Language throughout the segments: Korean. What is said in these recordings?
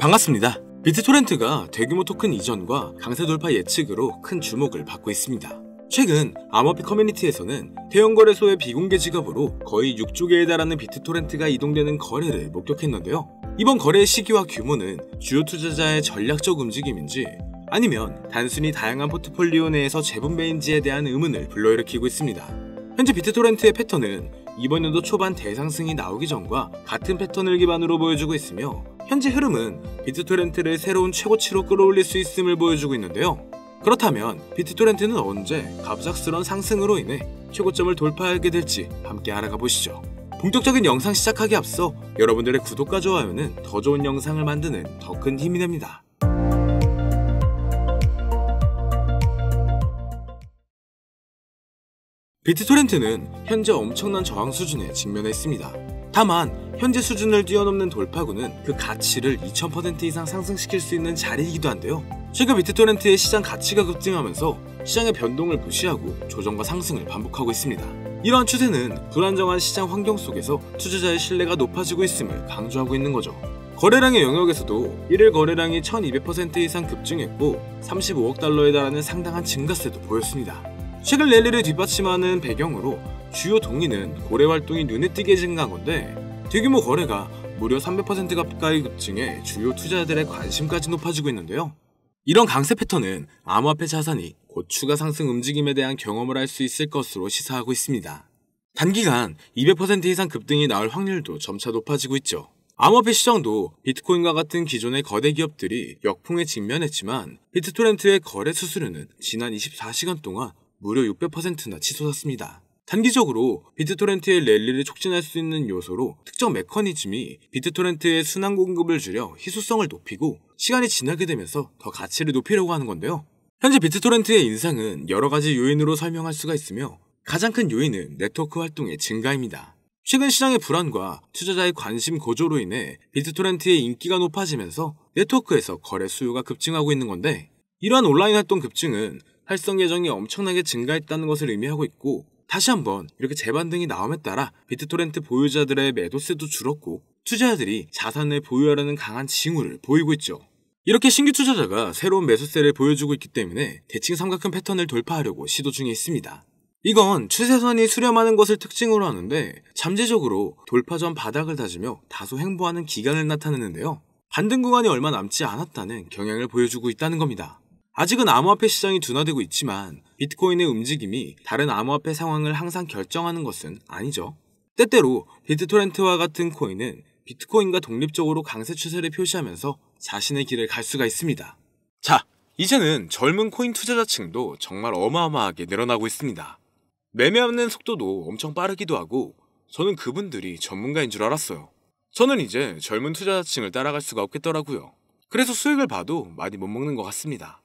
반갑습니다. 비트토렌트가 대규모 토큰 이전과 강세 돌파 예측으로 큰 주목을 받고 있습니다. 최근 암호화폐 커뮤니티에서는 대형 거래소의 비공개 지갑으로 거의 6조 개에 달하는 비트토렌트가 이동되는 거래를 목격했는데요. 이번 거래의 시기와 규모는 주요 투자자의 전략적 움직임인지 아니면 단순히 다양한 포트폴리오 내에서 재분배인지에 대한 의문을 불러일으키고 있습니다. 현재 비트토렌트의 패턴은 이번 연도 초반 대상승이 나오기 전과 같은 패턴을 기반으로 보여주고 있으며 현재 흐름은 비트토렌트를 새로운 최고치로 끌어올릴 수 있음을 보여주고 있는데요. 그렇다면 비트토렌트는 언제 갑작스런 상승으로 인해 최고점을 돌파하게 될지 함께 알아가 보시죠. 본격적인 영상 시작하기 앞서 여러분들의 구독과 좋아요는 더 좋은 영상을 만드는 더 큰 힘이 됩니다. 비트토렌트는 현재 엄청난 저항 수준에 직면해 있습니다. 다만 현재 수준을 뛰어넘는 돌파구는 그 가치를 2000% 이상 상승시킬 수 있는 자리이기도 한데요. 최근 비트토렌트의 시장 가치가 급증하면서 시장의 변동을 무시하고 조정과 상승을 반복하고 있습니다. 이러한 추세는 불안정한 시장 환경 속에서 투자자의 신뢰가 높아지고 있음을 강조하고 있는 거죠. 거래량의 영역에서도 1일 거래량이 1200% 이상 급증했고 35억 달러에 달하는 상당한 증가세도 보였습니다. 최근 랠리를 뒷받침하는 배경으로 주요 동인는고래 활동이 눈에 띄게 증가한 건데 대규모 거래가 무려 300% 가까이 급증해 주요 투자자들의 관심까지 높아지고 있는데요. 이런 강세 패턴은 암호화폐 자산이 곧 추가 상승 움직임에 대한 경험을 할 수 있을 것으로 시사하고 있습니다. 단기간 200% 이상 급등이 나올 확률도 점차 높아지고 있죠. 암호화폐 시장도 비트코인과 같은 기존의 거대 기업들이 역풍에 직면했지만 비트토렌트의 거래 수수료는 지난 24시간 동안 무려 600%나 치솟았습니다. 단기적으로 비트토렌트의 랠리를 촉진할 수 있는 요소로 특정 메커니즘이 비트토렌트의 순환 공급을 줄여 희소성을 높이고 시간이 지나게 되면서 더 가치를 높이려고 하는 건데요. 현재 비트토렌트의 인상은 여러 가지 요인으로 설명할 수가 있으며 가장 큰 요인은 네트워크 활동의 증가입니다. 최근 시장의 불안과 투자자의 관심 고조로 인해 비트토렌트의 인기가 높아지면서 네트워크에서 거래 수요가 급증하고 있는 건데 이러한 온라인 활동 급증은 활성 계정이 엄청나게 증가했다는 것을 의미하고 있고 다시 한번 이렇게 재반등이 나옴에 따라 비트토렌트 보유자들의 매도세도 줄었고 투자자들이 자산을 보유하려는 강한 징후를 보이고 있죠. 이렇게 신규 투자자가 새로운 매수세를 보여주고 있기 때문에 대칭 삼각형 패턴을 돌파하려고 시도 중에 있습니다. 이건 추세선이 수렴하는 것을 특징으로 하는데 잠재적으로 돌파 전 바닥을 다지며 다소 횡보하는 기간을 나타내는데요. 반등 구간이 얼마 남지 않았다는 경향을 보여주고 있다는 겁니다. 아직은 암호화폐 시장이 둔화되고 있지만 비트코인의 움직임이 다른 암호화폐 상황을 항상 결정하는 것은 아니죠. 때때로 비트토렌트와 같은 코인은 비트코인과 독립적으로 강세 추세를 표시하면서 자신의 길을 갈 수가 있습니다. 자, 이제는 젊은 코인 투자자층도 정말 어마어마하게 늘어나고 있습니다. 매매하는 속도도 엄청 빠르기도 하고 저는 그분들이 전문가인 줄 알았어요. 저는 이제 젊은 투자자층을 따라갈 수가 없겠더라고요. 그래서 수익을 봐도 많이 못 먹는 것 같습니다.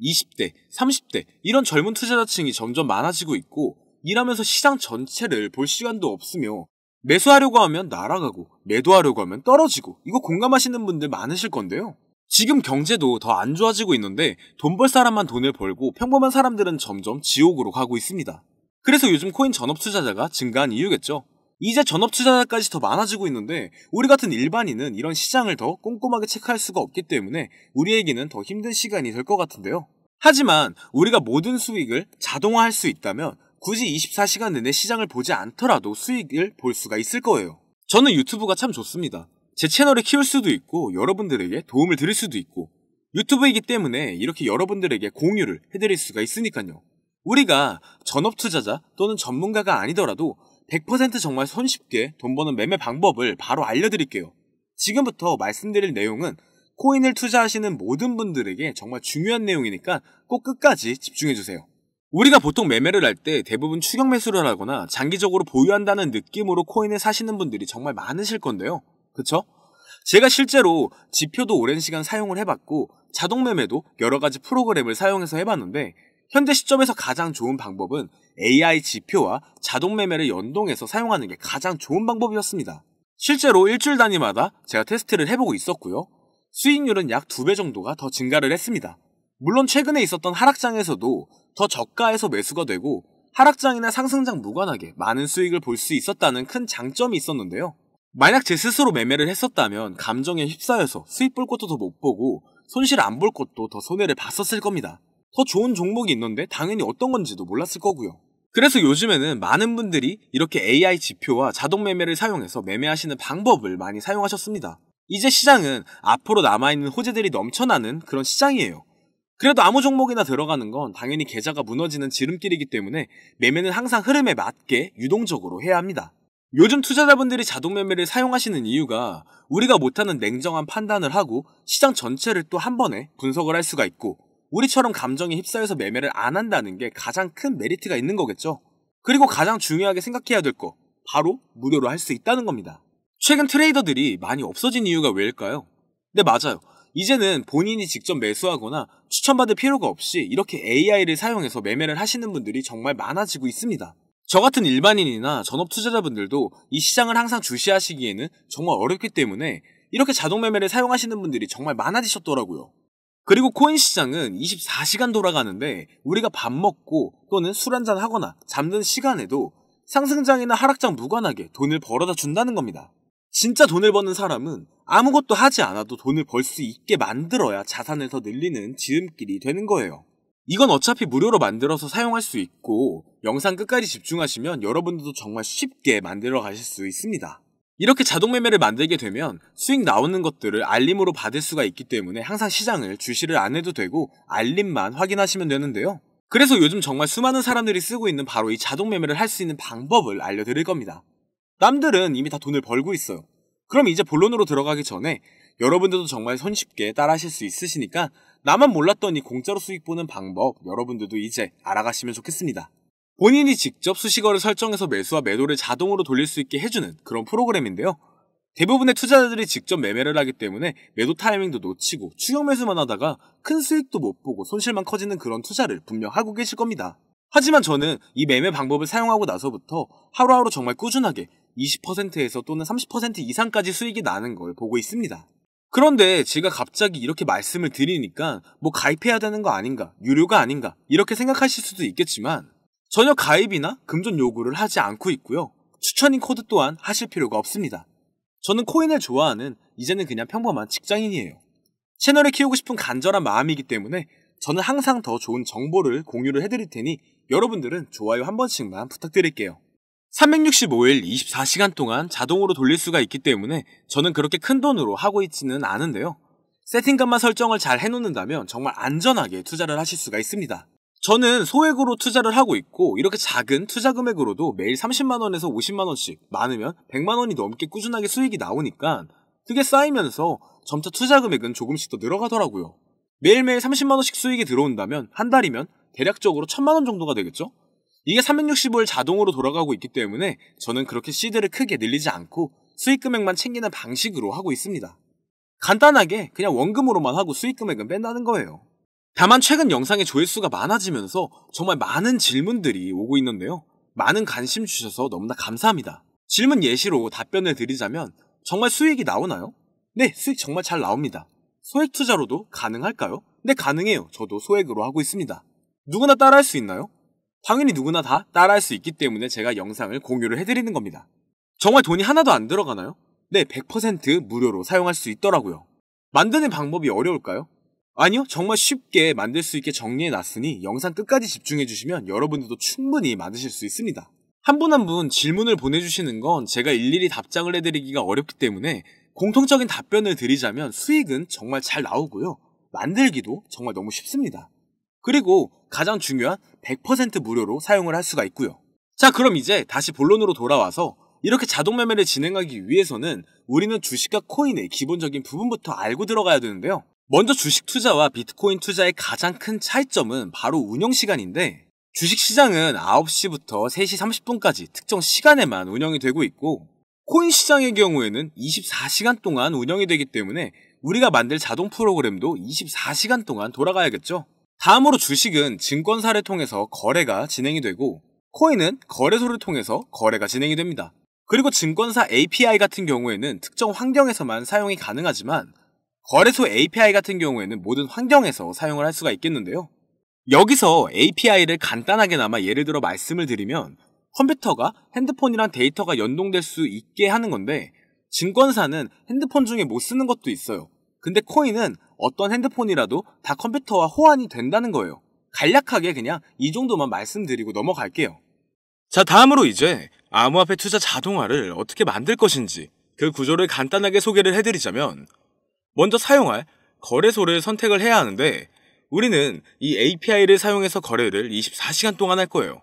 20대, 30대 이런 젊은 투자자층이 점점 많아지고 있고 일하면서 시장 전체를 볼 시간도 없으며 매수하려고 하면 날아가고 매도하려고 하면 떨어지고 이거 공감하시는 분들 많으실 건데요. 지금 경제도 더 안 좋아지고 있는데 돈 벌 사람만 돈을 벌고 평범한 사람들은 점점 지옥으로 가고 있습니다. 그래서 요즘 코인 전업 투자자가 증가한 이유겠죠. 이제 전업 투자자까지 더 많아지고 있는데 우리 같은 일반인은 이런 시장을 더 꼼꼼하게 체크할 수가 없기 때문에 우리에게는 더 힘든 시간이 될 것 같은데요. 하지만 우리가 모든 수익을 자동화할 수 있다면 굳이 24시간 내내 시장을 보지 않더라도 수익을 볼 수가 있을 거예요. 저는 유튜브가 참 좋습니다. 제 채널을 키울 수도 있고 여러분들에게 도움을 드릴 수도 있고 유튜브이기 때문에 이렇게 여러분들에게 공유를 해드릴 수가 있으니까요. 우리가 전업 투자자 또는 전문가가 아니더라도 100% 정말 손쉽게 돈 버는 매매 방법을 바로 알려드릴게요. 지금부터 말씀드릴 내용은 코인을 투자하시는 모든 분들에게 정말 중요한 내용이니까 꼭 끝까지 집중해주세요. 우리가 보통 매매를 할 때 대부분 추격 매수를 하거나 장기적으로 보유한다는 느낌으로 코인을 사시는 분들이 정말 많으실 건데요. 그쵸? 제가 실제로 지표도 오랜 시간 사용을 해봤고 자동 매매도 여러 가지 프로그램을 사용해서 해봤는데 현재 시점에서 가장 좋은 방법은 AI 지표와 자동 매매를 연동해서 사용하는 게 가장 좋은 방법이었습니다. 실제로 일주일 단위마다 제가 테스트를 해보고 있었고요. 수익률은 약 2배 정도가 더 증가를 했습니다. 물론 최근에 있었던 하락장에서도 더 저가에서 매수가 되고 하락장이나 상승장 무관하게 많은 수익을 볼 수 있었다는 큰 장점이 있었는데요. 만약 제 스스로 매매를 했었다면 감정에 휩싸여서 수익 볼 것도 더 못 보고 손실 안 볼 것도 더 손해를 봤었을 겁니다. 더 좋은 종목이 있는데 당연히 어떤 건지도 몰랐을 거고요. 그래서 요즘에는 많은 분들이 이렇게 AI 지표와 자동 매매를 사용해서 매매하시는 방법을 많이 사용하셨습니다. 이제 시장은 앞으로 남아있는 호재들이 넘쳐나는 그런 시장이에요. 그래도 아무 종목이나 들어가는 건 당연히 계좌가 무너지는 지름길이기 때문에 매매는 항상 흐름에 맞게 유동적으로 해야 합니다. 요즘 투자자분들이 자동 매매를 사용하시는 이유가 우리가 못하는 냉정한 판단을 하고 시장 전체를 또 한 번에 분석을 할 수가 있고 우리처럼 감정에 휩싸여서 매매를 안 한다는 게 가장 큰 메리트가 있는 거겠죠. 그리고 가장 중요하게 생각해야 될 거, 바로 무료로 할 수 있다는 겁니다. 최근 트레이더들이 많이 없어진 이유가 왜일까요? 네, 맞아요. 이제는 본인이 직접 매수하거나 추천받을 필요가 없이 이렇게 AI를 사용해서 매매를 하시는 분들이 정말 많아지고 있습니다. 저 같은 일반인이나 전업 투자자분들도 이 시장을 항상 주시하시기에는 정말 어렵기 때문에 이렇게 자동 매매를 사용하시는 분들이 정말 많아지셨더라고요. 그리고 코인 시장은 24시간 돌아가는데 우리가 밥 먹고 또는 술 한 잔 하거나 잠든 시간에도 상승장이나 하락장 무관하게 돈을 벌어다 준다는 겁니다. 진짜 돈을 버는 사람은 아무것도 하지 않아도 돈을 벌 수 있게 만들어야 자산을 더 늘리는 지름길이 되는 거예요. 이건 어차피 무료로 만들어서 사용할 수 있고 영상 끝까지 집중하시면 여러분들도 정말 쉽게 만들어 가실 수 있습니다. 이렇게 자동 매매를 만들게 되면 수익 나오는 것들을 알림으로 받을 수가 있기 때문에 항상 시장을 주시를 안 해도 되고 알림만 확인하시면 되는데요. 그래서 요즘 정말 수많은 사람들이 쓰고 있는 바로 이 자동 매매를 할 수 있는 방법을 알려드릴 겁니다. 남들은 이미 다 돈을 벌고 있어요. 그럼 이제 본론으로 들어가기 전에 여러분들도 정말 손쉽게 따라하실 수 있으시니까 나만 몰랐던 이 공짜로 수익 보는 방법 여러분들도 이제 알아가시면 좋겠습니다. 본인이 직접 수식어를 설정해서 매수와 매도를 자동으로 돌릴 수 있게 해주는 그런 프로그램인데요. 대부분의 투자자들이 직접 매매를 하기 때문에 매도 타이밍도 놓치고 추격 매수만 하다가 큰 수익도 못 보고 손실만 커지는 그런 투자를 분명 하고 계실 겁니다. 하지만 저는 이 매매 방법을 사용하고 나서부터 하루하루 정말 꾸준하게 20%에서 또는 30% 이상까지 수익이 나는 걸 보고 있습니다. 그런데 제가 갑자기 이렇게 말씀을 드리니까 뭐 가입해야 되는 거 아닌가, 유료가 아닌가 이렇게 생각하실 수도 있겠지만 전혀 가입이나 금전 요구를 하지 않고 있고요. 추천인 코드 또한 하실 필요가 없습니다. 저는 코인을 좋아하는 이제는 그냥 평범한 직장인이에요. 채널을 키우고 싶은 간절한 마음이기 때문에 저는 항상 더 좋은 정보를 공유를 해드릴 테니 여러분들은 좋아요 한 번씩만 부탁드릴게요. 365일 24시간 동안 자동으로 돌릴 수가 있기 때문에 저는 그렇게 큰 돈으로 하고 있지는 않은데요. 세팅값만 설정을 잘 해놓는다면 정말 안전하게 투자를 하실 수가 있습니다. 저는 소액으로 투자를 하고 있고 이렇게 작은 투자 금액으로도 매일 30만 원에서 50만 원씩 많으면 100만 원이 넘게 꾸준하게 수익이 나오니까 그게 쌓이면서 점차 투자 금액은 조금씩 더 늘어가더라고요. 매일매일 30만 원씩 수익이 들어온다면 한 달이면 대략적으로 1000만 원 정도가 되겠죠? 이게 365일 자동으로 돌아가고 있기 때문에 저는 그렇게 시드를 크게 늘리지 않고 수익 금액만 챙기는 방식으로 하고 있습니다. 간단하게 그냥 원금으로만 하고 수익 금액은 뺀다는 거예요. 다만 최근 영상의 조회수가 많아지면서 정말 많은 질문들이 오고 있는데요. 많은 관심 주셔서 너무나 감사합니다. 질문 예시로 답변을 드리자면 정말 수익이 나오나요? 네, 수익 정말 잘 나옵니다. 소액 투자로도 가능할까요? 네, 가능해요. 저도 소액으로 하고 있습니다. 누구나 따라할 수 있나요? 당연히 누구나 다 따라할 수 있기 때문에 제가 영상을 공유를 해드리는 겁니다. 정말 돈이 하나도 안 들어가나요? 네, 100% 무료로 사용할 수 있더라고요. 만드는 방법이 어려울까요? 아니요, 정말 쉽게 만들 수 있게 정리해 놨으니 영상 끝까지 집중해 주시면 여러분들도 충분히 만드실 수 있습니다. 한분 한분 한 분 질문을 보내주시는 건 제가 일일이 답장을 해드리기가 어렵기 때문에 공통적인 답변을 드리자면 수익은 정말 잘 나오고요. 만들기도 정말 너무 쉽습니다. 그리고 가장 중요한 100% 무료로 사용을 할 수가 있고요. 자, 그럼 이제 다시 본론으로 돌아와서 이렇게 자동 매매를 진행하기 위해서는 우리는 주식과 코인의 기본적인 부분부터 알고 들어가야 되는데요. 먼저 주식 투자와 비트코인 투자의 가장 큰 차이점은 바로 운영 시간인데 주식 시장은 9시부터 3시 30분까지 특정 시간에만 운영이 되고 있고 코인 시장의 경우에는 24시간 동안 운영이 되기 때문에 우리가 만들 자동 프로그램도 24시간 동안 돌아가야겠죠. 다음으로 주식은 증권사를 통해서 거래가 진행이 되고 코인은 거래소를 통해서 거래가 진행이 됩니다. 그리고 증권사 API 같은 경우에는 특정 환경에서만 사용이 가능하지만 거래소 API 같은 경우에는 모든 환경에서 사용을 할 수가 있겠는데요. 여기서 API를 간단하게나마 예를 들어 말씀을 드리면 컴퓨터가 핸드폰이랑 데이터가 연동될 수 있게 하는 건데 증권사는 핸드폰 중에 못 쓰는 것도 있어요. 근데 코인은 어떤 핸드폰이라도 다 컴퓨터와 호환이 된다는 거예요. 간략하게 그냥 이 정도만 말씀드리고 넘어갈게요. 자, 다음으로 이제 암호화폐 투자 자동화를 어떻게 만들 것인지 그 구조를 간단하게 소개를 해드리자면 먼저 사용할 거래소를 선택을 해야 하는데 우리는 이 API를 사용해서 거래를 24시간 동안 할 거예요.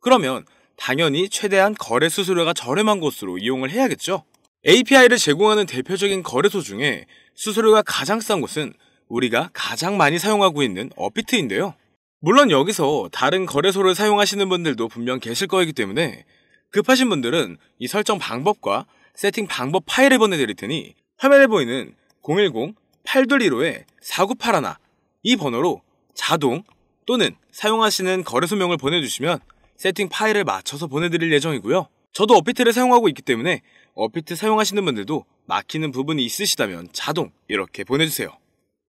그러면 당연히 최대한 거래 수수료가 저렴한 곳으로 이용을 해야겠죠? API를 제공하는 대표적인 거래소 중에 수수료가 가장 싼 곳은 우리가 가장 많이 사용하고 있는 업비트인데요. 물론 여기서 다른 거래소를 사용하시는 분들도 분명 계실 거이기 때문에 급하신 분들은 이 설정 방법과 세팅 방법 파일을 보내드릴 테니 화면에 보이는 0 1 0 8 2 1 5 4981 이 번호로 자동 또는 사용하시는 거래소명을 보내주시면 세팅 파일을 맞춰서 보내드릴 예정이고요. 저도 어피트를 사용하고 있기 때문에 어피트 사용하시는 분들도 막히는 부분이 있으시다면 자동 이렇게 보내주세요.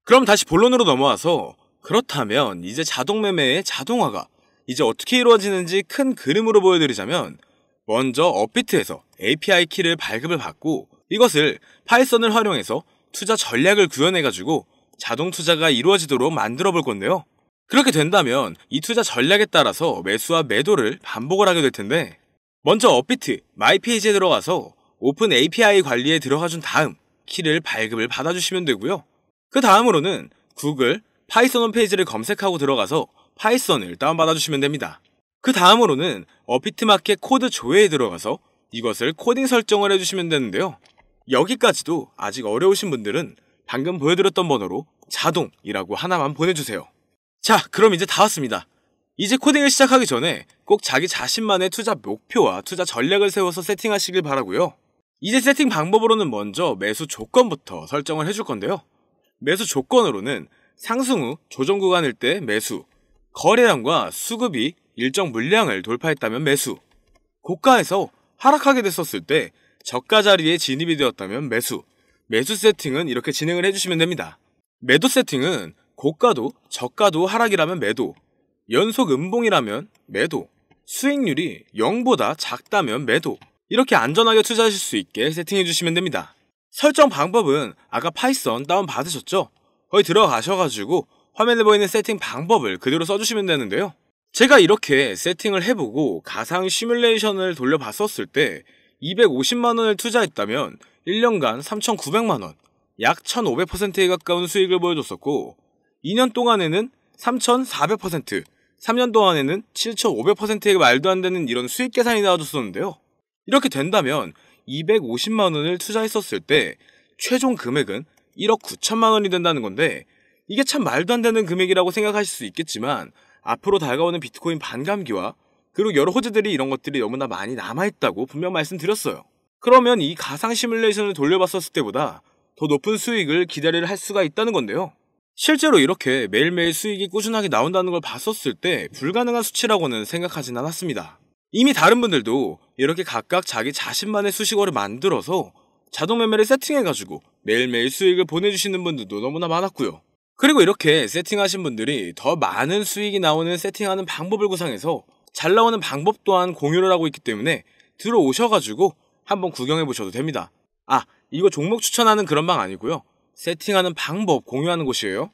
그럼 다시 본론으로 넘어와서 그렇다면 이제 자동 매매의 자동화가 이제 어떻게 이루어지는지 큰 그림으로 보여드리자면 먼저 업비트에서 API 키를 발급을 받고 이것을 파이썬을 활용해서 투자 전략을 구현해가지고 자동 투자가 이루어지도록 만들어 볼 건데요. 그렇게 된다면 이 투자 전략에 따라서 매수와 매도를 반복을 하게 될 텐데 먼저 업비트 마이 페이지에 들어가서 오픈 API 관리에 들어가 준 다음 키를 발급을 받아주시면 되고요. 그 다음으로는 구글 파이썬 홈페이지를 검색하고 들어가서 파이썬을 다운받아주시면 됩니다. 그 다음으로는 업비트마켓 코드 조회에 들어가서 이것을 코딩 설정을 해주시면 되는데요. 여기까지도 아직 어려우신 분들은 방금 보여드렸던 번호로 자동이라고 하나만 보내주세요. 자, 그럼 이제 다 왔습니다. 이제 코딩을 시작하기 전에 꼭 자기 자신만의 투자 목표와 투자 전략을 세워서 세팅하시길 바라고요. 이제 세팅 방법으로는 먼저 매수 조건부터 설정을 해줄 건데요. 매수 조건으로는 상승 후 조정 구간일 때 매수, 거래량과 수급이 일정 물량을 돌파했다면 매수, 고가에서 하락하게 됐었을 때 저가 자리에 진입이 되었다면 매수, 매수 세팅은 이렇게 진행을 해주시면 됩니다. 매도 세팅은 고가도 저가도 하락이라면 매도, 연속 음봉이라면 매도, 수익률이 0보다 작다면 매도, 이렇게 안전하게 투자하실 수 있게 세팅해 주시면 됩니다. 설정 방법은 아까 파이썬 다운 받으셨죠? 거기 들어가셔가지고 화면에 보이는 세팅 방법을 그대로 써주시면 되는데요. 제가 이렇게 세팅을 해보고 가상 시뮬레이션을 돌려봤었을 때 250만 원을 투자했다면 1년간 3,900만 원, 약 1,500%에 가까운 수익을 보여줬었고 2년 동안에는 3,400%, 3년 동안에는 7,500%의 말도 안 되는 이런 수익 계산이 나와줬었는데요. 이렇게 된다면 250만 원을 투자했었을 때 최종 금액은 1억 9천만 원이 된다는 건데 이게 참 말도 안 되는 금액이라고 생각하실 수 있겠지만 앞으로 다가오는 비트코인 반감기와 그리고 여러 호재들이 이런 것들이 너무나 많이 남아있다고 분명 말씀드렸어요. 그러면 이 가상 시뮬레이션을 돌려봤었을 때보다 더 높은 수익을 기다릴 할 수가 있다는 건데요. 실제로 이렇게 매일매일 수익이 꾸준하게 나온다는 걸 봤었을 때 불가능한 수치라고는 생각하진 않았습니다. 이미 다른 분들도 이렇게 각각 자기 자신만의 수식어를 만들어서 자동 매매를 세팅해가지고 매일매일 수익을 보내주시는 분들도 너무나 많았고요. 그리고 이렇게 세팅하신 분들이 더 많은 수익이 나오는 세팅하는 방법을 구상해서 잘 나오는 방법 또한 공유를 하고 있기 때문에 들어오셔가지고 한번 구경해 보셔도 됩니다. 아, 이거 종목 추천하는 그런 방 아니고요. 세팅하는 방법 공유하는 곳이에요.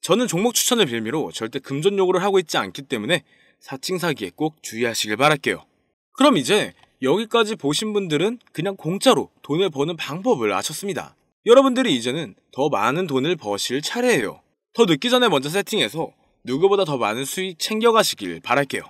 저는 종목 추천을 빌미로 절대 금전 요구를 하고 있지 않기 때문에 사칭 사기에 꼭 주의하시길 바랄게요. 그럼 이제 여기까지 보신 분들은 그냥 공짜로 돈을 버는 방법을 아셨습니다. 여러분들이 이제는 더 많은 돈을 버실 차례예요. 더 늦기 전에 먼저 세팅해서 누구보다 더 많은 수익 챙겨가시길 바랄게요.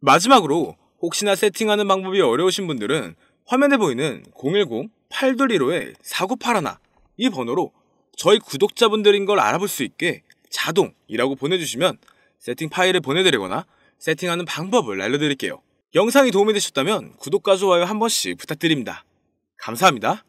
마지막으로 혹시나 세팅하는 방법이 어려우신 분들은 화면에 보이는 0 1 0 8 2 1호4981 이 번호로 저희 구독자분들인 걸 알아볼 수 있게 자동이라고 보내주시면 세팅 파일을 보내드리거나 세팅하는 방법을 알려드릴게요. 영상이 도움이 되셨다면 구독과 좋아요 한 번씩 부탁드립니다. 감사합니다.